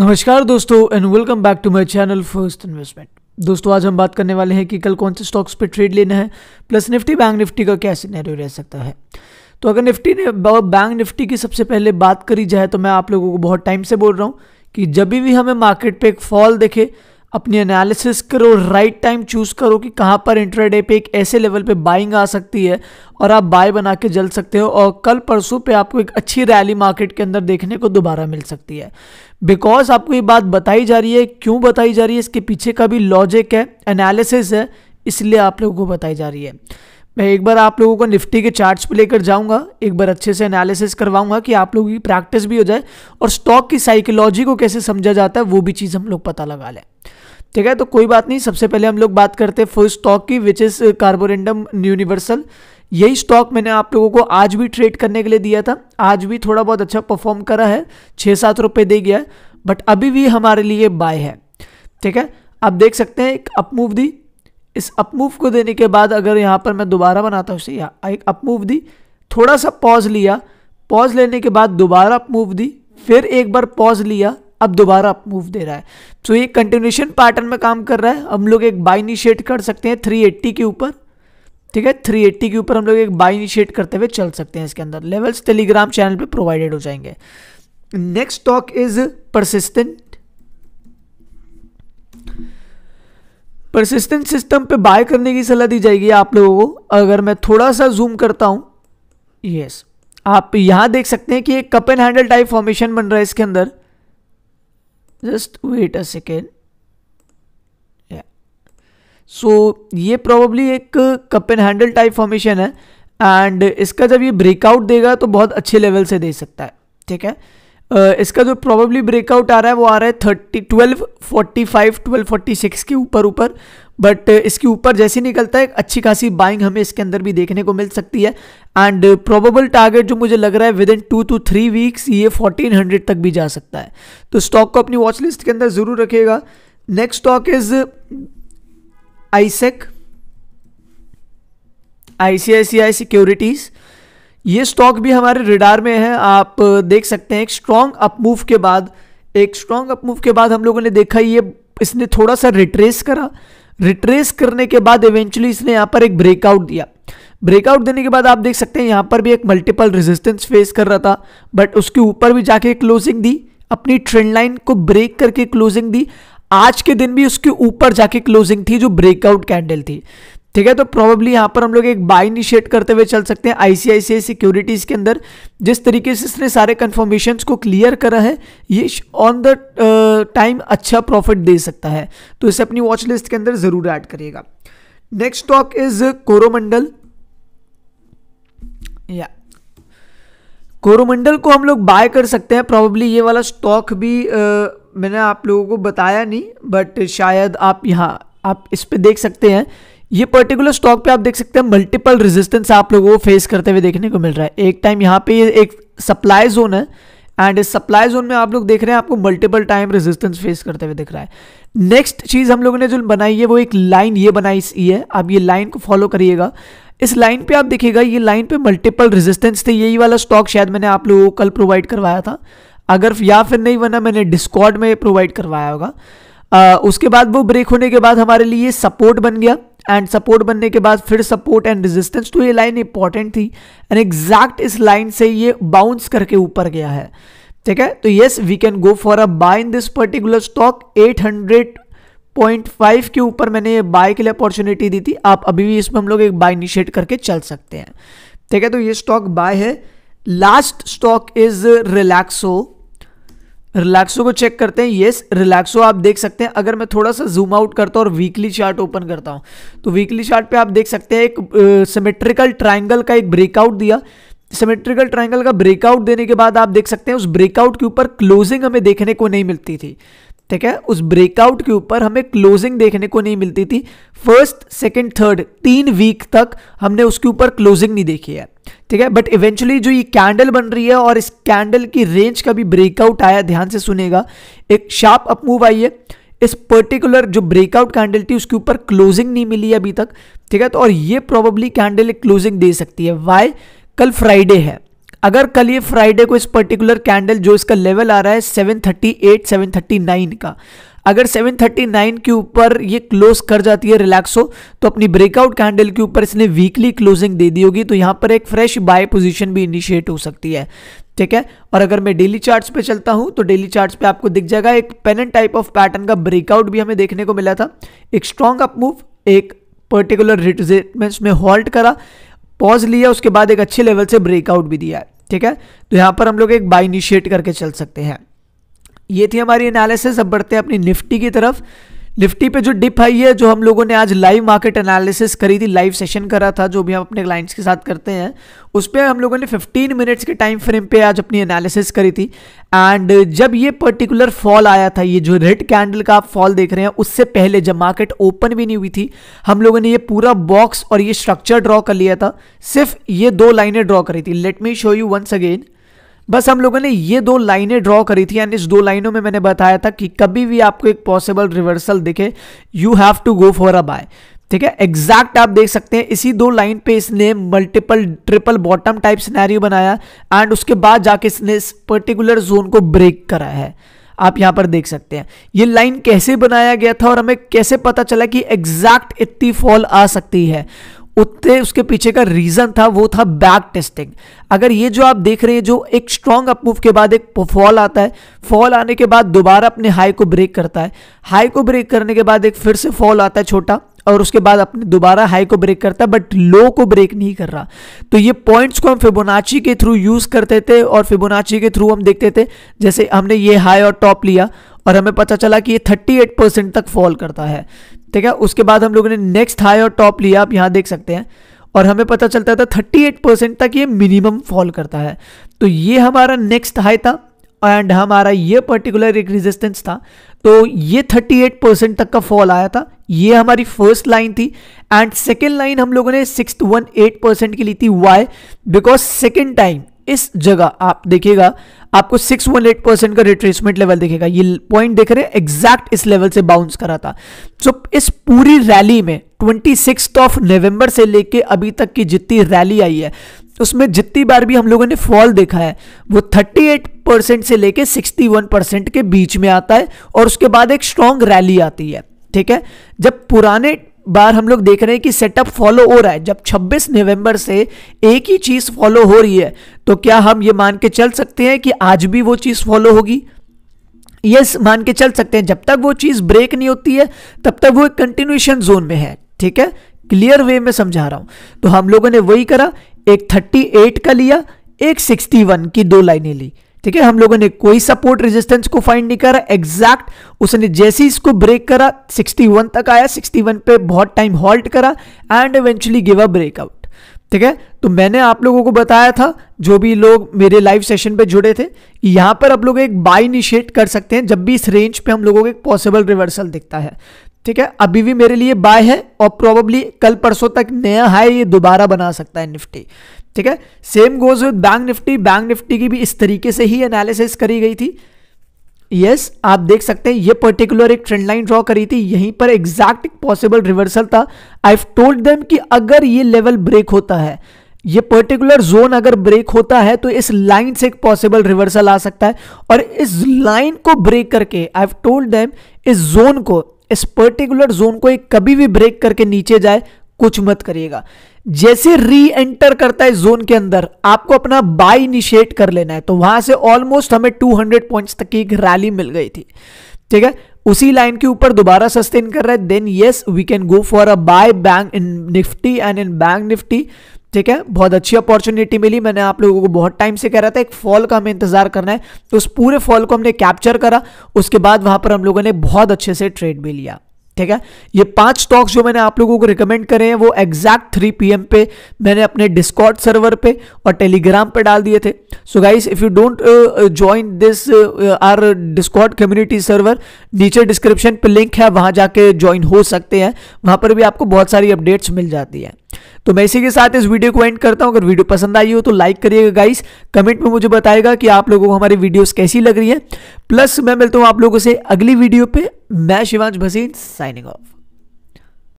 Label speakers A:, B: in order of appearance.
A: नमस्कार दोस्तों and welcome back to my channel first investment दोस्तों आज हम बात करने वाले हैं कि कल कौन से स्टॉक्स पे ट्रेड लेना है प्लस निफ्टी बैंक निफ्टी का क्या सिनेरियो रह सकता है तो अगर निफ्टी ने बैंक निफ्टी की सबसे पहले बात करी जाए तो मैं आप लोगों को बहुत टाइम से बोल रहा हूँ कि जब भी हमें मार्केट पर एक फॉल देखे अपनी एनालिसिस करो राइट टाइम चूज़ करो कि कहाँ पर इंटरडे पे एक ऐसे लेवल पे बाइंग आ सकती है और आप बाय बना के जल सकते हो और कल परसों पे आपको एक अच्छी रैली मार्केट के अंदर देखने को दोबारा मिल सकती है बिकॉज आपको ये बात बताई जा रही है क्यों बताई जा रही है इसके पीछे का भी लॉजिक है एनालिसिस है इसलिए आप लोगों को बताई जा रही है मैं एक बार आप लोगों को निफ्टी के चार्ट्स पे लेकर जाऊंगा एक बार अच्छे से एनालिसिस करवाऊंगा कि आप लोगों की प्रैक्टिस भी हो जाए और स्टॉक की साइकोलॉजी को कैसे समझा जाता है वो भी चीज़ हम लोग पता लगा लें ठीक है तो कोई बात नहीं सबसे पहले हम लोग बात करते हैं फर्स्ट स्टॉक की विच इज़ कार्बोरेंडम यूनिवर्सल यही स्टॉक मैंने आप लोगों को आज भी ट्रेड करने के लिए दिया था आज भी थोड़ा बहुत अच्छा परफॉर्म करा है छः सात रुपये दे गया बट अभी भी हमारे लिए बाय है ठीक है आप देख सकते हैं एक अपमूव दी इस अपमूव को देने के बाद अगर यहाँ पर मैं दोबारा बनाता हूँ सही एक अपमूव दी थोड़ा सा पॉज लिया पॉज लेने के बाद दोबारा अपमूव दी फिर एक बार पॉज लिया अब दोबारा अप मूव दे रहा है तो ये कंटिन्यूशन पैटर्न में काम कर रहा है हम लोग एक बाई इनिशिएट कर सकते हैं 380 के ऊपर ठीक है 380 के ऊपर हम लोग एक बाई इनिशिएट करते हुए चल सकते हैं इसके अंदर लेवल्स टेलीग्राम चैनल पे प्रोवाइडेड हो जाएंगे next stock is Persistent Persistent system पे बाय करने की सलाह दी जाएगी आप लोगों को अगर मैं थोड़ा सा जूम करता हूं यस आप यहां देख सकते हैं कि एक cup and handle type formation बन रहा है इसके अंदर just wait a second so so, ये प्रॉब्ली एक cup and handle type formation है एंड इसका जब ये ब्रेकआउट देगा तो बहुत अच्छे लेवल से दे सकता है ठीक है uh, इसका जो प्रॉब्ली ब्रेकआउट आ रहा है वो आ रहा है thirty twelve forty five twelve forty six के ऊपर ऊपर बट इसके ऊपर जैसे निकलता है अच्छी खासी बाइंग हमें इसके अंदर भी देखने को मिल सकती है एंड प्रोबेबल टारगेट जो मुझे लग रहा है within two two three weeks ये फोर्टीन हंड्रेड तक भी जा सकता है तो स्टॉक को अपनी वॉच लिस्ट के अंदर ज़रूर रखिएगा next stock is ISEC ICICI securities ये स्टॉक भी हमारे रिडार में है आप देख सकते हैं एक स्ट्रॉन्ग अपमूव के बाद एक स्ट्रॉन्ग अपमूव के बाद हम लोगों ने देखा ये इसने थोड़ा सा रिट्रेस करा रिट्रेस करने के बाद इवेंचुअली इसने यहाँ पर एक ब्रेकआउट दिया ब्रेकआउट देने के बाद आप देख सकते हैं यहाँ पर भी एक मल्टीपल रेजिस्टेंस फेस कर रहा था बट उसके ऊपर भी जाके क्लोजिंग दी अपनी ट्रेंड लाइन को ब्रेक करके क्लोजिंग दी आज के दिन भी उसके ऊपर जाके क्लोजिंग थी जो ब्रेकआउट कैंडल थी ठीक है तो प्रॉब्ली यहां पर हम लोग एक बाय इनिशिएट करते हुए चल सकते हैं आईसीआईसीआई सिक्योरिटीज के अंदर जिस तरीके से इसने सारे कन्फर्मेशन को क्लियर करा है ये ऑन द टाइम अच्छा प्रॉफिट दे सकता है तो इसे अपनी वॉच लिस्ट के अंदर ज़रूर ऐड करिएगा नेक्स्ट स्टॉक इज कोरोमंडल या कोरोमंडल को हम लोग बाय कर सकते हैं प्रॉब्ली ये वाला स्टॉक भी मैंने आप लोगों को बताया नहीं बट शायद आप यहाँ आप इस पर देख सकते हैं ये पर्टिकुलर स्टॉक पे आप देख सकते हैं मल्टीपल रेजिस्टेंस आप लोगों को फेस करते हुए देखने को मिल रहा है एक टाइम यहाँ पे एक सप्लाई जोन है एंड इस सप्लाई जोन में आप लोग देख रहे हैं आपको मल्टीपल टाइम रेजिस्टेंस फेस करते हुए दिख रहा है नेक्स्ट चीज़ हम लोगों ने जो बनाई है वो एक लाइन ये बनाई है आप ये लाइन को फॉलो करिएगा इस लाइन पे आप देखिएगा ये लाइन पे मल्टीपल रेजिस्टेंस थे यही वाला स्टॉक शायद मैंने आप लोगों को कल प्रोवाइड करवाया था अगर या फिर नहीं बना मैंने डिस्कॉर्ड में प्रोवाइड करवाया होगा आ, उसके बाद वो ब्रेक होने के बाद हमारे लिए सपोर्ट बन गया एंड सपोर्ट बनने के बाद फिर सपोर्ट एंड रेजिस्टेंस तो ये लाइन इंपॉर्टेंट थी एंड एग्जैक्ट इस लाइन से ये बाउंस करके ऊपर गया है ठीक है तो yes we can go for a buy in this particular stock 800.5 के ऊपर मैंने ये बाय के लिए अपॉर्चुनिटी दी थी आप अभी भी इसमें हम लोग एक बाय इनिशिएट करके चल सकते हैं ठीक है तो ये स्टॉक बाय है last stock is Relaxo Relaxo को चेक करते हैं येस रिलैक्सो आप देख सकते हैं अगर मैं थोड़ा सा जूम आउट करता हूँ और वीकली चार्ट ओपन करता हूँ तो वीकली चार्ट पे आप देख सकते हैं एक सिमेट्रिकल ट्राइंगल का एक ब्रेकआउट दिया सिमेट्रिकल ट्राइंगल का ब्रेकआउट देने के बाद आप देख सकते हैं उस ब्रेकआउट के ऊपर क्लोजिंग हमें देखने को नहीं मिलती थी ठीक है उस ब्रेकआउट के ऊपर हमें क्लोजिंग देखने को नहीं मिलती थी फर्स्ट सेकंड थर्ड तीन वीक तक हमने उसके ऊपर क्लोजिंग नहीं देखी है ठीक है बट इवेंचुअली जो ये कैंडल बन रही है और इस कैंडल की रेंज का भी ब्रेकआउट आया ध्यान से सुनेगा एक शार्प अप मूव आई है इस पर्टिकुलर जो ब्रेकआउट कैंडल थी उसके ऊपर क्लोजिंग नहीं मिली अभी तक ठीक है तो और ये प्रोबेबली कैंडल एक क्लोजिंग दे सकती है वाई कल फ्राइडे है अगर कल ये फ्राइडे को इस पर्टिकुलर कैंडल जो इसका लेवल आ रहा है 738 739 का अगर 739 के ऊपर ये क्लोज कर जाती है रिलैक्सो तो अपनी ब्रेकआउट कैंडल के ऊपर इसने वीकली क्लोजिंग दे दी होगी तो यहाँ पर एक फ्रेश बाय पोजीशन भी इनिशिएट हो सकती है ठीक है और अगर मैं डेली चार्ट्स पे चलता हूँ तो डेली चार्ट्स पे आपको दिख जाएगा एक पेनन टाइप ऑफ पैटर्न का ब्रेकआउट भी हमें देखने को मिला था एक स्ट्रॉन्ग अप मूव एक पर्टिकुलर रिटेटमेंट में हॉल्ट करा पॉज लिया उसके बाद एक अच्छे लेवल से ब्रेकआउट भी दिया ठीक है तो यहाँ पर हम लोग एक बाइनिशिएट करके चल सकते हैं ये थी हमारी एनालिसिस अब बढ़ते हैं अपनी निफ्टी की तरफ निफ्टी पे जो डिप आई है जो हम लोगों ने आज लाइव मार्केट एनालिसिस करी थी लाइव सेशन करा था जो भी हम अपने क्लाइंट्स के साथ करते हैं उस पर हम लोगों ने 15 मिनट्स के टाइम फ्रेम पे आज अपनी एनालिसिस करी थी एंड जब ये पर्टिकुलर फॉल आया था ये जो रेड कैंडल का आप फॉल देख रहे हैं उससे पहले जब मार्केट ओपन भी नहीं हुई थी हम लोगों ने ये पूरा बॉक्स और ये स्ट्रक्चर ड्रॉ कर लिया था सिर्फ ये दो लाइनें ड्रॉ करी थी let me show you once again बस हम लोगों ने ये दो लाइनें ड्रॉ करी थी एंड इस दो लाइनों में मैंने बताया था कि कभी भी आपको एक पॉसिबल रिवर्सल दिखे you have to go for a buy ठीक है एग्जैक्ट आप देख सकते हैं इसी दो लाइन पे इसने multiple triple bottom type scenario बनाया एंड उसके बाद जाके इसने इस पर्टिकुलर जोन को ब्रेक करा है आप यहां पर देख सकते हैं ये लाइन कैसे बनाया गया था और हमें कैसे पता चला कि एग्जैक्ट इतनी फॉल आ सकती है उतने उसके पीछे का रीज़न था वो था बैक टेस्टिंग अगर ये जो आप देख रहे हैं जो एक स्ट्रॉन्ग अप मूव के बाद एक फॉल आता है फॉल आने के बाद दोबारा अपने हाई को ब्रेक करता है हाई को ब्रेक करने के बाद एक फिर से फॉल आता है छोटा और उसके बाद अपने दोबारा हाई को ब्रेक करता है बट लो को ब्रेक नहीं कर रहा तो ये पॉइंट्स को हम फिबोनाची के थ्रू यूज़ करते थे और फिबोनाची के थ्रू हम देखते थे जैसे हमने ये हाई और टॉप लिया और हमें पता चला कि ये 38 परसेंट तक फॉल करता है ठीक है उसके बाद हम लोगों ने नेक्स्ट हाई और टॉप लिया आप यहाँ देख सकते हैं और हमें पता चलता था 38 परसेंट तक ये मिनिमम फॉल करता है तो ये हमारा नेक्स्ट हाई था एंड हमारा ये पर्टिकुलर एक रेजिस्टेंस था तो ये 38 परसेंट तक का फॉल आया था ये हमारी फर्स्ट लाइन थी एंड सेकेंड लाइन हम लोगों ने सिक्स वन एट परसेंट की ली थी वाई बिकॉज सेकेंड टाइम इस जगह आप देखिएगा आपको 618 परसेंट का रिट्रेसमेंट लेवल देखेगा ये पॉइंट देख रहे हैं एग्जैक्ट इस लेवल से बाउंस करा था सो so, इस पूरी रैली में ट्वेंटी ऑफ नवंबर से लेके अभी तक की जितनी रैली आई है उसमें जितनी बार भी हम लोगों ने फॉल देखा है वो 38 परसेंट से लेके 61 परसेंट के बीच में आता है और उसके बाद एक स्ट्रांग रैली आती है ठीक है जब पुराने बार हम लोग देख रहे हैं कि सेटअप फॉलो हो रहा है जब 26 नवंबर से एक ही चीज़ फॉलो हो रही है तो क्या हम ये मान के चल सकते हैं कि आज भी वो चीज़ फॉलो होगी यस मान के चल सकते हैं जब तक वो चीज़ ब्रेक नहीं होती है तब तक वो एक कंटिन्यूशन जोन में है ठीक है क्लियर वे में समझा रहा हूं तो हम लोगों ने वही करा एक 38 का लिया एक 61 की दो लाइनें ली ठीक है हम लोगों ने कोई सपोर्ट रेजिस्टेंस को फाइंड नहीं करा एग्जैक्ट उसने जैसे ही इसको ब्रेक करा 61 तक आया 61 पे बहुत टाइम हॉल्ट करा and eventually give a breakout ठीक है तो मैंने आप लोगों को बताया था जो भी लोग मेरे लाइव सेशन पे जुड़े थे यहां पर आप लोग एक बाय इनिशिएट कर सकते हैं जब भी इस रेंज पे हम लोगों को एक पॉसिबल रिवर्सल दिखता है ठीक है अभी भी मेरे लिए बाय है और प्रोबेबली कल परसों तक नया हाई ये दोबारा बना सकता है निफ्टी ठीक है same goes with bank Nifty bank Nifty की भी इस तरीके से ही एनालिसिस करी गई थी यस yes, आप देख सकते हैं ये पर्टिकुलर एक ट्रेंड लाइन ड्रॉ करी थी यहीं पर एग्जैक्ट पॉसिबल रिवर्सल था आई टोल्ड देम कि अगर ये लेवल ब्रेक होता है ये पर्टिकुलर जोन अगर ब्रेक होता है तो इस लाइन से एक पॉसिबल रिवर्सल आ सकता है और इस लाइन को ब्रेक करके आई टोल्ड देम इस जोन को इस पर्टिकुलर जोन को एक कभी भी ब्रेक करके नीचे जाए कुछ मत करिएगा जैसे री एंटर करता है जोन के अंदर आपको अपना बाय इनिशिएट कर लेना है तो वहां से ऑलमोस्ट हमें 200 पॉइंट्स तक की एक रैली मिल गई थी ठीक है उसी लाइन के ऊपर दोबारा सस्टेन कर रहा है then yes we can go for a buy bank in Nifty and in bank Nifty ठीक है बहुत अच्छी अपॉर्चुनिटी मिली मैंने आप लोगों को बहुत टाइम से कह रहा था एक फॉल का हमें इंतजार करना है तो उस पूरे फॉल को हमने कैप्चर करा उसके बाद वहां पर हम लोगों ने बहुत अच्छे से ट्रेड भी लिया ठीक है ये पांच स्टॉक्स जो मैंने आप लोगों को रिकमेंड करे हैं वो एग्जैक्ट थ्री पी पे मैंने अपने डिस्कॉर्ड सर्वर पे और टेलीग्राम पे डाल दिए थे so guys if you don't join this our Discord community server नीचे डिस्क्रिप्शन पे लिंक है वहां जाके ज्वाइन हो सकते हैं वहां पर भी आपको बहुत सारी अपडेट्स मिल जाती है तो मैं इसी के साथ इस वीडियो को एंड करता हूं अगर वीडियो पसंद आई हो तो लाइक करिएगा गाइस कमेंट में मुझे बताएगा कि आप लोगों को हमारी वीडियोस कैसी लग रही है प्लस मैं मिलता हूं आप लोगों से अगली वीडियो पे मैं शिवांश भसीन साइनिंग ऑफ